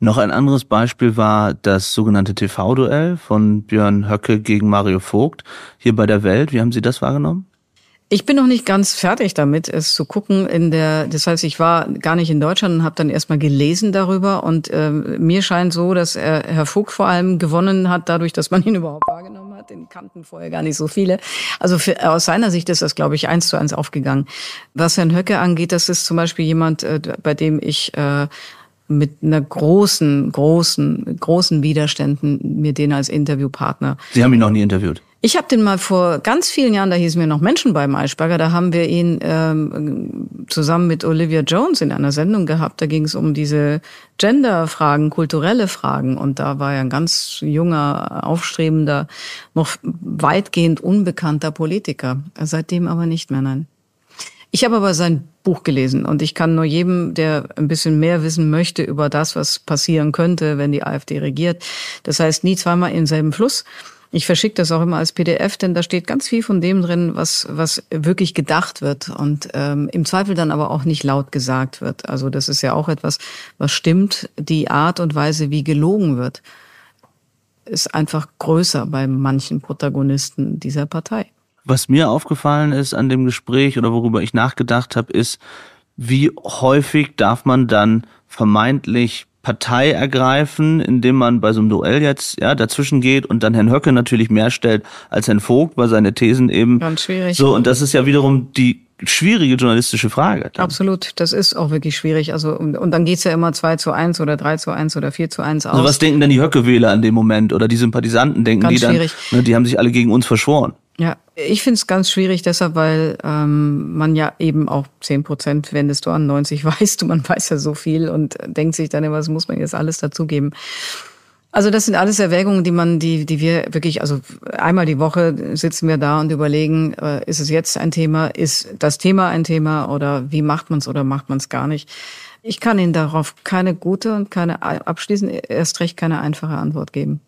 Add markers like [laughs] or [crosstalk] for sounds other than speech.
Noch ein anderes Beispiel war das sogenannte TV-Duell von Björn Höcke gegen Mario Vogt hier bei der Welt. Wie haben Sie das wahrgenommen? Ich bin noch nicht ganz fertig damit, es zu gucken. In der, das heißt, ich war gar nicht in Deutschland und habe dann erstmal gelesen darüber. Und äh, mir scheint so, dass äh, Herr Vogt vor allem gewonnen hat, dadurch, dass man ihn [laughs] überhaupt wahrgenommen hat. Den kannten vorher gar nicht so viele. Also für, äh, aus seiner Sicht ist das, glaube ich, eins zu eins aufgegangen. Was Herrn Höcke angeht, das ist zum Beispiel jemand, äh, bei dem ich äh, mit einer großen, großen, großen Widerständen mir den als Interviewpartner. Sie haben ihn noch nie interviewt? Ich habe den mal vor ganz vielen Jahren, da hießen wir noch Menschen beim Eisberger, da haben wir ihn ähm, zusammen mit Olivia Jones in einer Sendung gehabt. Da ging es um diese Gender-Fragen, kulturelle Fragen. Und da war er ein ganz junger, aufstrebender, noch weitgehend unbekannter Politiker. Seitdem aber nicht mehr, nein. Ich habe aber sein Buch gelesen und ich kann nur jedem, der ein bisschen mehr wissen möchte über das, was passieren könnte, wenn die AfD regiert. Das heißt, nie zweimal im selben Fluss. Ich verschicke das auch immer als PDF, denn da steht ganz viel von dem drin, was, was wirklich gedacht wird und ähm, im Zweifel dann aber auch nicht laut gesagt wird. Also das ist ja auch etwas, was stimmt. Die Art und Weise, wie gelogen wird, ist einfach größer bei manchen Protagonisten dieser Partei. Was mir aufgefallen ist an dem Gespräch oder worüber ich nachgedacht habe, ist, wie häufig darf man dann vermeintlich Partei ergreifen, indem man bei so einem Duell jetzt ja dazwischen geht und dann Herrn Höcke natürlich mehr stellt als Herrn Vogt, weil seine Thesen eben ganz schwierig. So und das ist ja wiederum die schwierige journalistische Frage. Dann. Absolut, das ist auch wirklich schwierig. Also und, und dann geht's ja immer 2 zu 1 oder 3 zu 1 oder 4 zu 1 aus. Also was denken denn die Höcke-Wähler an dem Moment oder die Sympathisanten denken ganz die dann? Schwierig. Ne, die haben sich alle gegen uns verschworen. Ja, ich finde es ganz schwierig deshalb, weil ähm, man ja eben auch 10 Prozent wendest du an, 90 [laughs] weißt du, man weiß ja so viel und denkt sich dann immer, was muss man jetzt alles dazugeben. Also das sind alles Erwägungen, die man, die, die wir wirklich, also einmal die Woche sitzen wir da und überlegen, äh, ist es jetzt ein Thema, ist das Thema ein Thema oder wie macht man es oder macht man es gar nicht. Ich kann Ihnen darauf keine gute und keine abschließend erst recht keine einfache Antwort geben.